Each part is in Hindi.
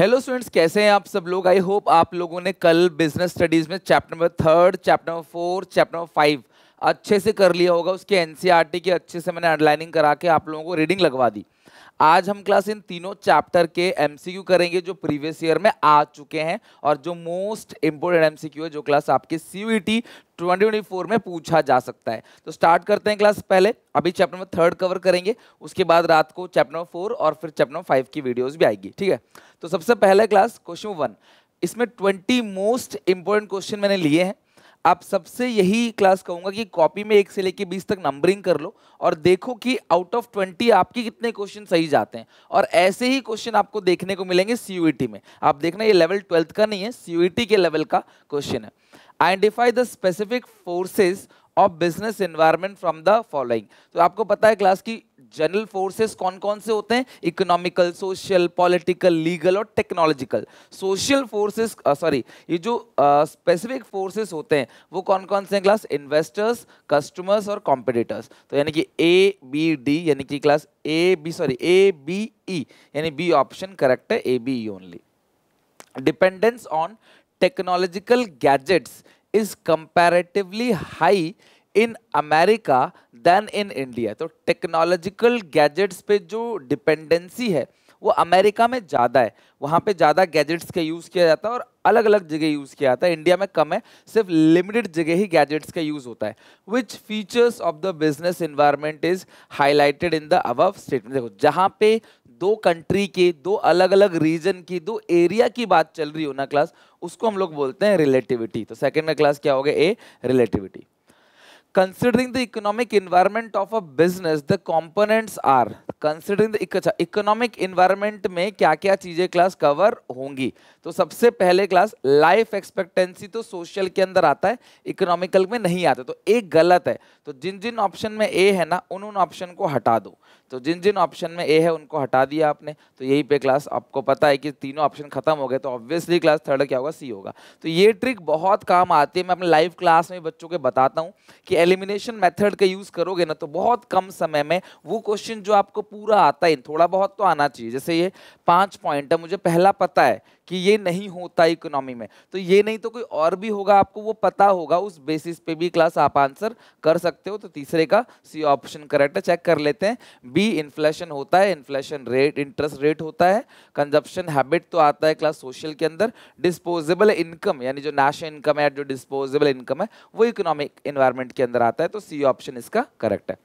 हेलो स्टूडेंट्स कैसे हैं आप सब लोग आई होप आप लोगों ने कल बिजनेस स्टडीज में chapter number third chapter number four chapter number five अच्छे से कर लिया होगा उसके एनसीईआरटी e की अच्छे से मैंने अंडरलाइनिंग करा के आप लोगों को रीडिंग लगवा दी आज हम क्लास इन तीनों चैप्टर के एमसीक्यू करेंगे जो प्रीवियस ईयर में आ चुके हैं और जो मोस्ट इंपोर्टेंट एमसीक्यू है जो क्लास आपके सीयूईटी 2024 e में पूछा जा सकता है तो स्टार्ट करते हैं क्लास पहले अभी चैप्टर नंबर थर्ड कवर करेंगे उसके बाद रात को चैप्टर नंबर फोर और फिर चैप्टर नंबर फाइव की वीडियोज भी आएगी ठीक है तो सबसे पहले क्लास क्वेश्चन वन इसमें ट्वेंटी मोस्ट इंपोर्टेंट क्वेश्चन मैंने लिए हैं आप सबसे यही क्लास कहूँगा कि कॉपी में एक से लेके बीस तक नंबरिंग कर लो और देखो कि आउट ऑफ ट्वेंटी आपके कितने क्वेश्चन सही जाते हैं और ऐसे ही क्वेश्चन आपको देखने को मिलेंगे सी e में आप देखना ये लेवल ट्वेल्थ का नहीं है सी e के लेवल का क्वेश्चन है identify the specific forces of business environment from the following तो आपको पता है क्लास की जनरल फोर्सेस कौन कौन से होते हैं इकोनॉमिकल सोशल पॉलिटिकल लीगल और टेक्नोलॉजिकल सोशल फोर्सेस सॉरी ये जो स्पेसिफिक uh, फोर्सेस होते हैं वो कौन कौन से हैं क्लास इन्वेस्टर्स कस्टमर्स और कॉम्पिटिटर्स तो यानी कि ए बी डी यानी कि class A B sorry A B E यानी बी ऑप्शन करेक्ट है A B E only dependence on technological gadgets is comparatively high in America than in India तो टेक्नोलॉजिकल गैजेट्स पे जो डिपेंडेंसी है वो अमेरिका में ज़्यादा है वहाँ पे ज़्यादा गैजेट्स का यूज़ किया जाता है और अलग अलग जगह यूज़ किया जाता है इंडिया में कम है सिर्फ लिमिटेड जगह ही गैजेट्स का यूज़ होता है which features of the business environment is highlighted in the above statement देखो जहाँ पे दो कंट्री के दो अलग अलग रीजन की दो एरिया की बात चल रही हो ना क्लास उसको हम लोग बोलते हैं रिलेटिविटी तो सेकेंड में क्लास क्या हो गया A relativity considering the economic environment of a business the components are considering the अच्छा economic environment में क्या क्या चीजें क्लास कवर होंगी तो सबसे पहले क्लास लाइफ एक्सपेक्टेंसी तो सोशल के अंदर आता है इकोनॉमिकल में नहीं आता तो एक गलत है तो जिन जिन ऑप्शन में ए है ना उन उन ऑप्शन को हटा दो तो जिन जिन ऑप्शन में ए है उनको हटा दिया आपने तो यही पे क्लास आपको पता है कि तीनों ऑप्शन खत्म हो गए तो ऑब्वियसली क्लास थर्ड क्या होगा सी होगा तो ये ट्रिक बहुत काम आती है मैं अपने लाइव क्लास में बच्चों के बताता हूँ कि एलिमिनेशन मेथड का यूज़ करोगे ना तो बहुत कम समय में वो क्वेश्चन जो आपको पूरा आता है थोड़ा बहुत तो आना चाहिए जैसे ये पाँच पॉइंट है मुझे पहला पता है कि ये नहीं होता इकोनॉमी में तो ये नहीं तो कोई और भी होगा आपको वो पता होगा उस बेसिस पे भी क्लास आप आंसर कर सकते हो तो तीसरे का सी ऑप्शन करेक्ट है चेक कर लेते हैं बी इन्फ्लेशन होता है इन्फ्लेशन रेट इंटरेस्ट रेट होता है कंजप्शन हैबिट तो आता है क्लास सोशल के अंदर डिस्पोजेबल इनकम यानी जो नेशनल इनकम है जो डिस्पोजेबल इनकम है वो इकोनॉमिक इन्वायरमेंट के अंदर आता है तो सी ऑप्शन इसका करेक्ट है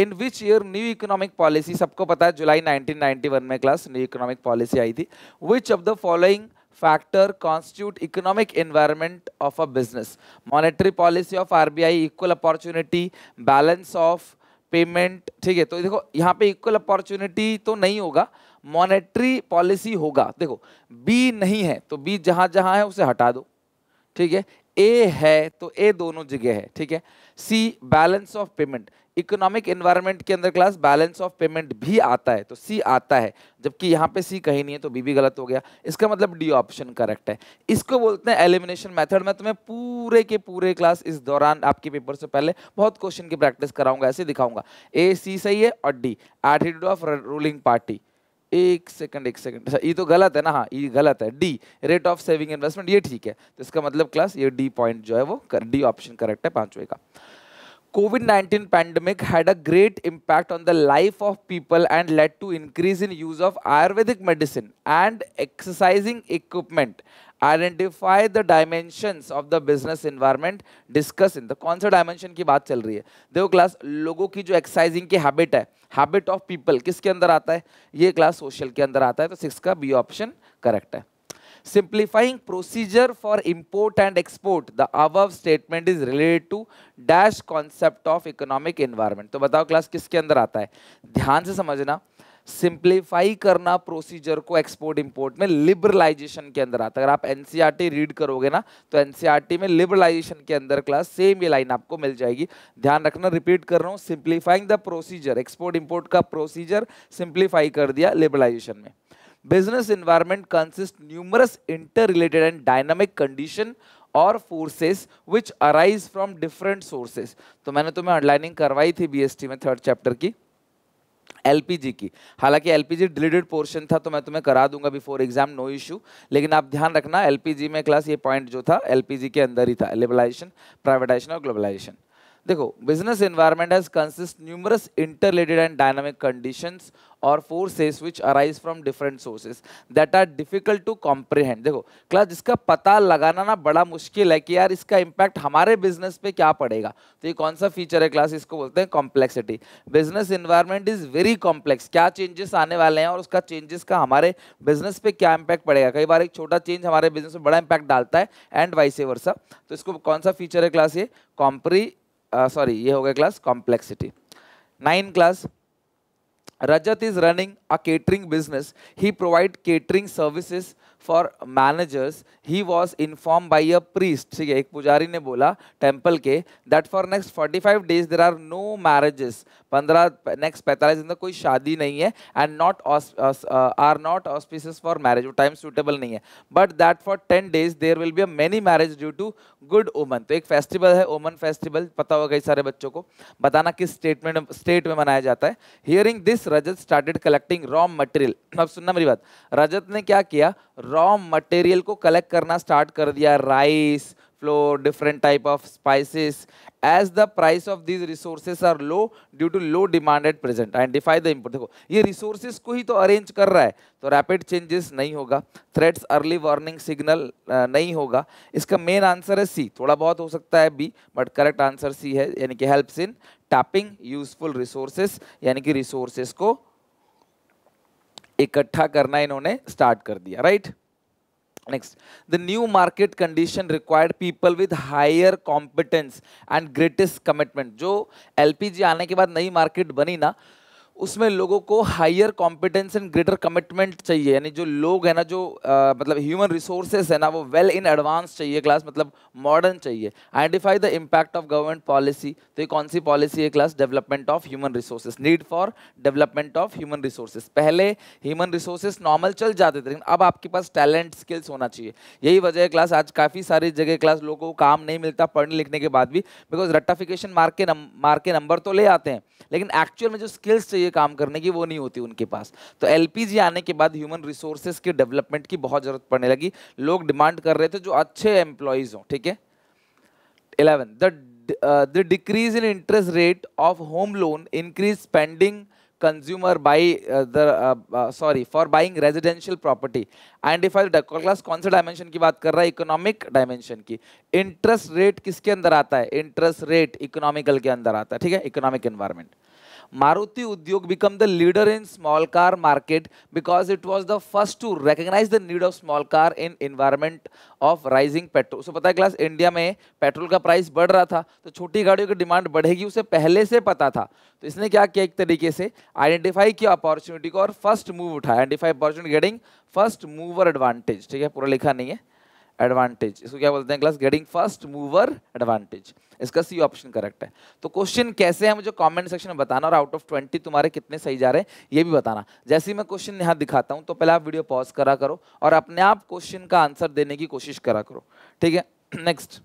in which year new economic policy सबको पता है जुलाई 1991 में क्लास न्यू इकोनॉमिक पॉलिसी आई थी which of the following factor constitute economic environment of a business monetary policy of RBI equal opportunity balance of payment ठीक है तो देखो यहाँ पे इक्वल अपॉर्चुनिटी तो नहीं होगा मॉनेटरी पॉलिसी होगा देखो बी नहीं है तो बी जहाँ जहाँ है उसे हटा दो ठीक है ए है तो ए दोनों जगह है ठीक है C balance of payment economic environment के अंदर क्लास बैलेंस ऑफ पेमेंट भी आता है तो सी आता है जबकि यहाँ पे सी कहीं नहीं है तो बी भी गलत हो गया इसका मतलब डी ऑप्शन करेक्ट है इसको बोलते हैं एलिमिनेशन मेथड में तुम्हें पूरे के पूरे क्लास इस दौरान आपके पेपर से पहले बहुत क्वेश्चन की प्रैक्टिस कराऊंगा ऐसे दिखाऊंगा ए सी सही है और D attitude of ruling party एक सेकंड एक सेकंड अच्छा ये तो गलत है ना हाँ ये गलत है D rate of saving investment ये ठीक है तो इसका मतलब क्लास ये डी पॉइंट जो है वो डी ऑप्शन करेक्ट है पांचवे का COVID 19 pandemic had a great impact on the life of people and led to increase in use of Ayurvedic medicine and exercising equipment identify the dimension of the business environment discuss in the कौन सा डायमेंशन की बात चल रही है देखो क्लास लोगों की जो एक्सरसाइजिंग की हैबिट है हैबिट ऑफ पीपल किसके अंदर आता है ये क्लास सोशल के अंदर आता है तो सिक्स का बी ऑप्शन करेक्ट है simplifying procedure for import and export the above statement is related to dash concept of economic environment तो बताओ क्लास किसके अंदर आता है ध्यान से समझना सिंप्लीफाई करना प्रोसीजर को एक्सपोर्ट इंपोर्ट में लिबरलाइजेशन के अंदर आता है अगर आप एनसीईआरटी रीड e करोगे ना तो एनसीईआरटी e में लिबरलाइजेशन के अंदर क्लास सेम ये लाइन आपको मिल जाएगी ध्यान रखना रिपीट कर रहा हूँ simplifying the procedure export import का प्रोसीजर सिंप्लीफाई कर दिया लिबरलाइजेशन में business environment consist numerous interrelated and dynamic condition और forces which arise from different sources तो मैंने तुम्हें अंडरलाइनिंग करवाई थी बीएसटी में थर्ड चैप्टर की एलपीजी की हालांकि एलपीजी डिलीटेड पोर्शन था तो मैं तुम्हें करा दूंगा बिफोर एग्जाम नो इशू लेकिन आप ध्यान रखना एलपीजी में क्लास ये पॉइंट जो था एलपीजी के अंदर ही था लिबलाइजेशन प्राइवेटाइजेशन और ग्लोबलाइजेशन देखो business environment has consist numerous interrelated and dynamic conditions और forces which arise from different sources that are difficult to comprehend देखो क्लास जिसका पता लगाना ना बड़ा मुश्किल है कि यार इसका इम्पैक्ट हमारे बिजनेस पे क्या पड़ेगा तो ये कौन सा फीचर है क्लास इसको बोलते हैं complexity business environment is very complex क्या चेंजेस आने वाले हैं और उसका चेंजेस का हमारे बिजनेस पे क्या इम्पैक्ट पड़ेगा कई बार एक छोटा चेंज हमारे बिजनेस में बड़ा इम्पैक्ट डालता है एंड वाइस वर्सा तो इसको कौन सा फीचर है क्लास ये कॉम्प्री सॉरी uh, ये हो गया class complexity nine class Rajat is running a catering business he provide catering services for managers he was inform by a priest ठीक है एक पुजारी ने बोला टेम्पल के that for next forty five days there are no marriages पंद्रह नेक्स्ट पैंतालीस दिन तक कोई शादी नहीं है and not are not auspicious for marriage वो टाइम सुटेबल नहीं है but that for ten days there will be a many marriage due to good omen तो एक फेस्टिवल है ओमन फेस्टिवल पता होगा कई सारे बच्चों को बताना किस स्टेट में स्टेट में मनाया जाता है hearing this Rajat started collecting raw material अब सुनना मेरी बात रजत ने क्या किया रॉ मटेरियल को कलेक्ट करना स्टार्ट कर दिया rice flour different type of spices as the price of these resources are low due to low demanded present identify the import देखो ये रिसोर्सेज को ही तो अरेंज कर रहा है तो रैपिड चेंजेस नहीं होगा थ्रेड्स अर्ली वार्निंग सिग्नल नहीं होगा इसका मेन आंसर है सी थोड़ा बहुत हो सकता है B but correct answer C है यानी कि helps in tapping useful resources यानी कि रिसोर्सेस को इकट्ठा करना इन्होंने स्टार्ट कर दिया right right? Next, the new market condition required people with higher competence and greatest commitment. जो LPG आने के बाद नई market बनी ना उसमें लोगों को higher competence and greater commitment चाहिए यानी जो लोग हैं ना जो आ, मतलब ह्यूमन रिसोर्सेज है ना वो वेल इन एडवांस चाहिए क्लास मतलब मॉडर्न चाहिए identify the impact of government policy तो ये कौन सी पॉलिसी है class development of human resources need for development of human resources पहले ह्यूमन रिसोर्सेज नॉर्मल चल जाते थे लेकिन अब आपके पास टैलेंट स्किल्स होना चाहिए यही वजह है क्लास आज काफ़ी सारी जगह क्लास लोगों को काम नहीं मिलता पढ़ने लिखने के बाद भी बिकॉज रट्टाफिकेशन मार्क के मार्क के नंबर तो ले आते हैं लेकिन एक्चुअल में जो स्किल्स चाहिए लिए काम करने की वो नहीं होती उनके पास तो एल आने के बाद ह्यूमन रिसोर्सेज के डेवलपमेंट की बहुत जरूरत पड़ने लगी लोग डिमांड कर रहे थे जो अच्छे एम्प्लॉयज हों ठीक है eleven the the decrease in interest rate of home loan increase spending consumer by the sorry for buying residential property identified class कौन से डायमेंशन की बात कर रहा है इकोनॉमिक डायमेंशन की इंटरेस्ट रेट किसके अंदर आता है इंटरेस्ट रेट इकोनॉमिकल के अंदर आता है ठीक है economic environment Maruti Udyog become the leader in small car market because it was the first to recognize the need of small car in environment of rising petrol. So पता है क्लास इंडिया में पेट्रोल का प्राइस बढ़ रहा था तो छोटी गाड़ियों की डिमांड बढ़ेगी उसे पहले से पता था तो इसने क्या किया एक तरीके से आइडेंटिफाई किया अपॉर्चुनिटी को और फर्स्ट मूव उठाया identify opportunity getting first mover advantage ठीक है पूरा लिखा नहीं है एडवांटेज इसको क्या बोलते हैं class getting first mover advantage इसका सी ऑप्शन करेक्ट है तो क्वेश्चन कैसे है मुझे कमेंट सेक्शन में बताना और आउट ऑफ ट्वेंटी तुम्हारे कितने सही जा रहे हैं ये भी बताना जैसे ही मैं क्वेश्चन यहाँ दिखाता हूँ तो पहले आप वीडियो पॉज करा करो और अपने आप क्वेश्चन का आंसर देने की कोशिश करा करो ठीक है next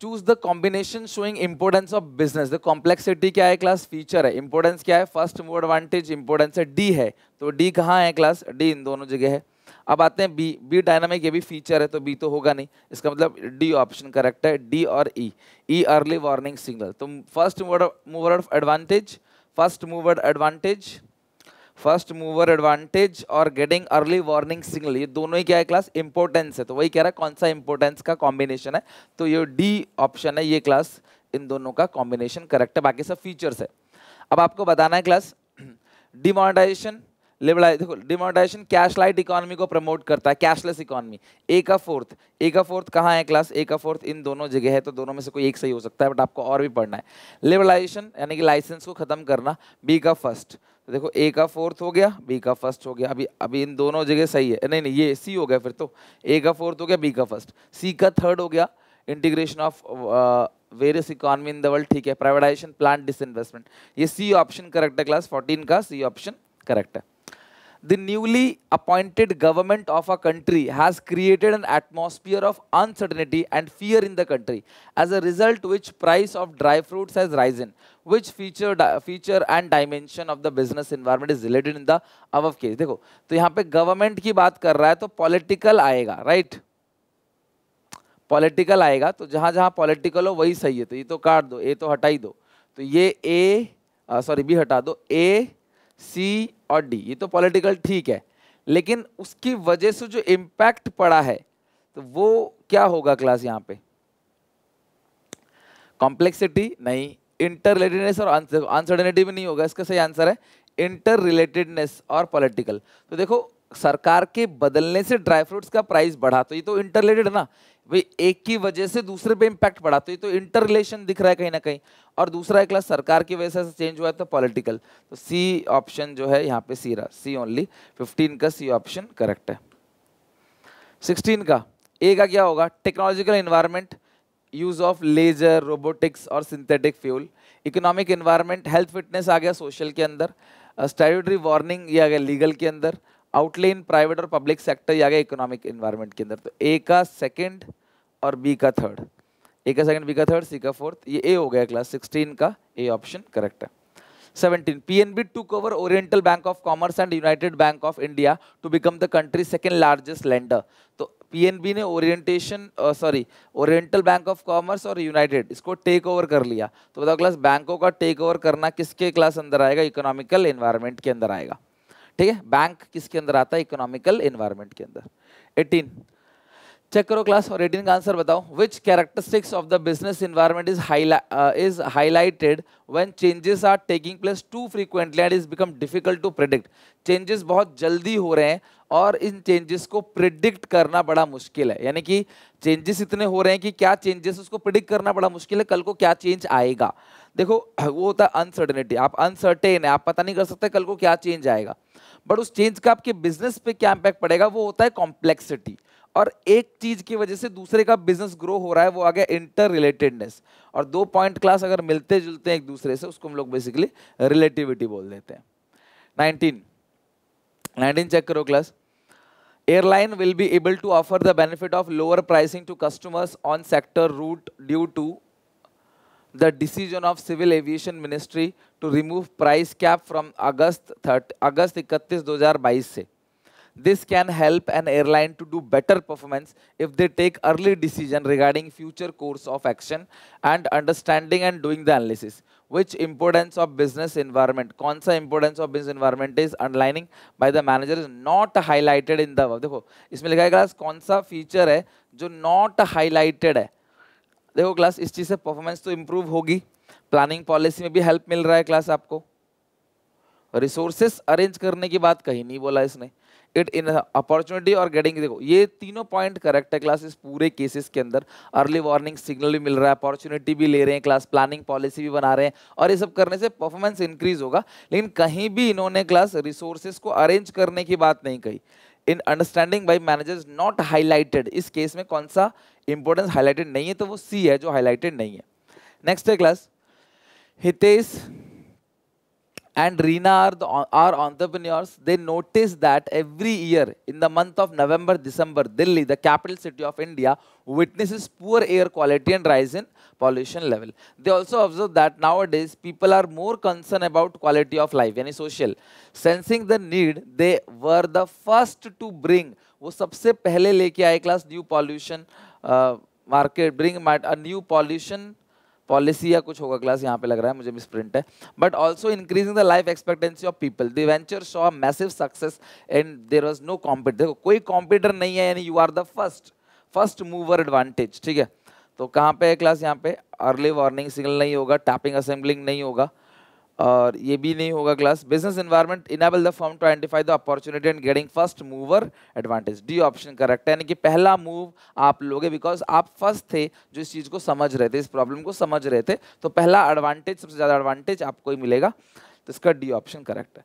choose the combination showing importance of business the complexity क्या है क्लास फीचर है इंपोर्टेंस क्या है फर्स्ट मूव एडवांटेज इंपोर्टेंस है डी है तो डी कहाँ है क्लास डी इन दोनों जगह है अब आते हैं बी बी डायनामिक ये भी फीचर है तो बी तो होगा नहीं इसका मतलब डी ऑप्शन करेक्ट है डी और E E early warning signal तो first mover mover advantage first mover advantage first mover advantage और गेटिंग अर्ली वार्निंग सिग्नल ये दोनों ही क्या है क्लास इंपॉर्टेंस है तो वही कह रहा है कौन सा इंपॉर्टेंस का कॉम्बिनेशन है तो ये डी ऑप्शन है ये क्लास इन दोनों का कॉम्बिनेशन करेक्ट है बाकी सब फीचर्स है अब आपको बताना है क्लास डिमोनेटाइजेशन लिबराइज देखो डिमोनेटाइजेशन कैश लाइट इकोनॉमी को प्रमोट करता है कैशलेस इकोनॉमी ए का फोर्थ ए का फोर्थ कहाँ है क्लास ए का फोर्थ इन दोनों जगह है तो दोनों में से कोई एक सही हो सकता है बट आपको और भी पढ़ना है लिबराइजेशन यानी कि लाइसेंस को ख़त्म करना बी का फर्स्ट तो देखो ए का फोर्थ हो गया बी का फर्स्ट हो गया अभी अभी इन दोनों जगह सही है नहीं नहीं ये सी हो गया फिर तो ए का फोर्थ हो गया बी का फर्स्ट सी का थर्ड हो गया integration of various economy in the world ठीक है प्राइवेटाइजेशन प्लांट डिसइन्वेस्टमेंट ये सी ऑप्शन करेक्ट है क्लास फोर्टीन का सी ऑप्शन करेक्ट है the newly appointed government of a country has created an atmosphere of uncertainty and fear in the country as a result which price of dry fruits has risen which feature feature and dimension of the business environment is related in the above case देखो तो यहाँ पे government की बात कर रहा है तो political आएगा right पॉलिटिकल आएगा तो जहाँ जहाँ पॉलिटिकल हो वही सही है तो ये तो काट दो ए तो हटा ही दो तो ये ए सॉरी बी हटा दो ए सी और डी ये तो पॉलिटिकल ठीक है लेकिन उसकी वजह से जो इम्पैक्ट पड़ा है तो वो क्या होगा क्लास यहाँ पे कॉम्प्लेक्सिटी नहीं इंटर रिलेटेडनेस और अनसर्टेनिटी भी नहीं होगा इसका सही आंसर है इंटर रिलेटेडनेस और पॉलिटिकल तो देखो सरकार के बदलने से ड्राई फ्रूट्स का प्राइस बढ़ा तो ये तो इंटर रिलेटेड है ना वे एक की वजह से दूसरे पे इम्पैक्ट पड़ा तो ये तो इंटर रिलेशन दिख रहा है कहीं ना कहीं और दूसरा एक क्लास सरकार की वजह से चेंज हुआ है तो पॉलिटिकल तो सी ऑप्शन जो है यहाँ पे सी रहा सी ओनली फिफ्टीन का सी ऑप्शन करेक्ट है सिक्सटीन का ए का क्या होगा technological environment use of laser robotics और synthetic fuel economic environment health fitness आ गया सोशल के अंदर स्टेडरी uh, वार्निंग ये आ गया लीगल के अंदर आउटलेन प्राइवेट और पब्लिक सेक्टर या गया इकोनॉमिक इन्वायरमेंट के अंदर तो ए का सेकेंड और बी का थर्ड ए का सेकेंड बी का थर्ड सी का फोर्थ ये ए हो गया क्लास सिक्सटीन का ए ऑप्शन करेक्ट है seventeen N B to cover Oriental Bank of Commerce and United Bank of India to become the country second largest lender तो बी ने orientation sorry Oriental Bank of Commerce और यूनाइटेड इसको टेक ओवर कर लिया तो बताओ क्लास बैंकों का टेक ओवर करना किसके क्लास अंदर आएगा इकोनॉमिकल इन्वायरमेंट के अंदर आएगा ठीक है बैंक किसके अंदर आता है इकोनॉमिकल इन्वायरमेंट के अंदर एटीन चेक करो क्लास और एटीन का आंसर बताओ which characteristics of the business environment is is highlighted when changes are taking place too frequently and is become difficult to predict changes बहुत जल्दी हो रहे हैं और इन चेंजेस को प्रिडिक्ट करना बड़ा मुश्किल है यानी कि चेंजेस इतने हो रहे हैं कि क्या चेंजेस उसको प्रिडिक्ट करना बड़ा मुश्किल है कल को क्या चेंज आएगा देखो वो होता है अनसर्टेनिटी आप अनसर्टेन है आप पता नहीं कर सकते कल को क्या चेंज आएगा बट उस चेंज का आपके बिजनेस पे क्या इम्पैक्ट पड़ेगा वो होता है कॉम्प्लेक्सिटी और एक चीज की वजह से दूसरे का बिजनेस ग्रो हो रहा है वो आ गया इंटर रिलेटेडनेस और दो पॉइंट क्लास अगर मिलते जुलते हैं एक दूसरे से उसको हम लोग बेसिकली रिलेटिविटी बोल देते हैं nineteen And in check class, airline will be able to offer the benefit of lower pricing to customers on sector route due to the decision of Civil Aviation Ministry to remove price cap from August 30, August 31, 2022. This can help an airline to do better performance if they take early decision regarding future course of action and understanding and doing the analysis. which importance of business environment कौन सा importance of business environment is underlining by the manager is not highlighted in the देखो इसमें लिखा है क्लास कौन सा feature है जो not highlighted है देखो क्लास इस चीज़ से परफॉर्मेंस तो इम्प्रूव होगी प्लानिंग पॉलिसी में भी हेल्प मिल रहा है क्लास आपको रिसोर्सेस अरेंज करने की बात कहीं नहीं बोला इसने इट इन अपॉर्चुनिटी और गेटिंग देखो ये तीनों पॉइंट करेक्ट है क्लास इस पूरे केसेस के अंदर अर्ली वार्निंग सिग्नल भी मिल रहा है अपॉर्चुनिटी भी ले रहे हैं क्लास प्लानिंग पॉलिसी भी बना रहे हैं और ये सब करने से परफॉर्मेंस इंक्रीज होगा लेकिन कहीं भी इन्होंने क्लास रिसोर्सेज को अरेंज करने की बात नहीं कही in understanding by managers not highlighted इस केस में कौन सा इंपॉर्टेंस हाईलाइटेड नहीं है तो वो सी है जो हाईलाइटेड नहीं है नेक्स्ट है class Hitesh and Reena are, the, are entrepreneurs. They notice that every year in the month of November, December, Delhi, the capital city of India, witnesses poor air quality and rise in pollution level. They also observe that nowadays people are more concerned about quality of life, any social. Sensing the need, they were the first to bring, वो सबसे पहले लेके आए class new pollution a new pollution policy या कुछ होगा क्लास यहाँ पे लग रहा है मुझे मिस प्रिंट है but also increasing the life expectancy of people the venture a massive success and there was no competitor देखो कोई कॉम्पिटर नहीं है यानी you are the first first mover advantage ठीक है तो कहाँ पे है क्लास यहाँ पे अर्ली वार्निंग सिग्नल नहीं होगा टैपिंग असेंबलिंग नहीं होगा और ये भी नहीं होगा class business environment enable the firm to identify the opportunity and getting first mover advantage D option correct है यानी कि पहला मूव आप लोगे बिकॉज आप फर्स्ट थे जो इस चीज़ को समझ रहे थे इस प्रॉब्लम को समझ रहे थे तो पहला एडवांटेज सबसे ज़्यादा एडवांटेज आपको ही मिलेगा तो इसका डी ऑप्शन करेक्ट है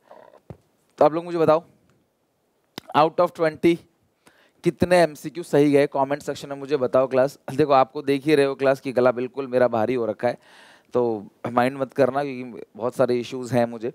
तो आप लोग मुझे बताओ आउट ऑफ ट्वेंटी कितने एम सही गए कॉमेंट सेक्शन में मुझे बताओ क्लास देखो आपको देख ही रहे हो क्लास की गला बिल्कुल मेरा भारी हो रखा है तो माइंड मत करना क्योंकि बहुत सारे इश्यूज़ हैं मुझे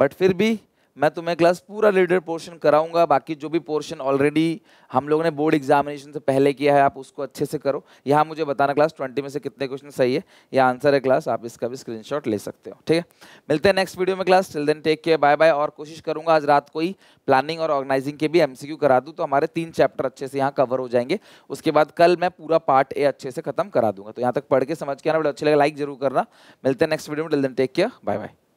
बट फिर भी मैं तुम्हें क्लास पूरा लीडर पोर्शन कराऊंगा बाकी जो भी पोर्शन ऑलरेडी हम लोगों ने बोर्ड एग्जामिनेशन से पहले किया है आप उसको अच्छे से करो यहाँ मुझे बताना क्लास ट्वेंटी में से कितने क्वेश्चन सही है या आंसर है क्लास आप इसका भी स्क्रीनशॉट ले सकते हो ठीक है मिलते हैं नेक्स्ट वीडियो में class till then take care bye bye और कोशिश करूँगा आज रात को ही प्लानिंग और ऑर्गेनाइजिंग के भी एम करा दूँ तो हमारे तीन चैप्टर अच्छे से यहाँ कवर हो जाएंगे उसके बाद कल मैं पूरा पार्ट ए अच्छे से खत्म करा दूंगा तो यहाँ तक पढ़ के समझ के आना बड़े अच्छे लगे लाइक जरूर करना मिलते हैं नेक्स्ट वीडियो में till then take care bye bye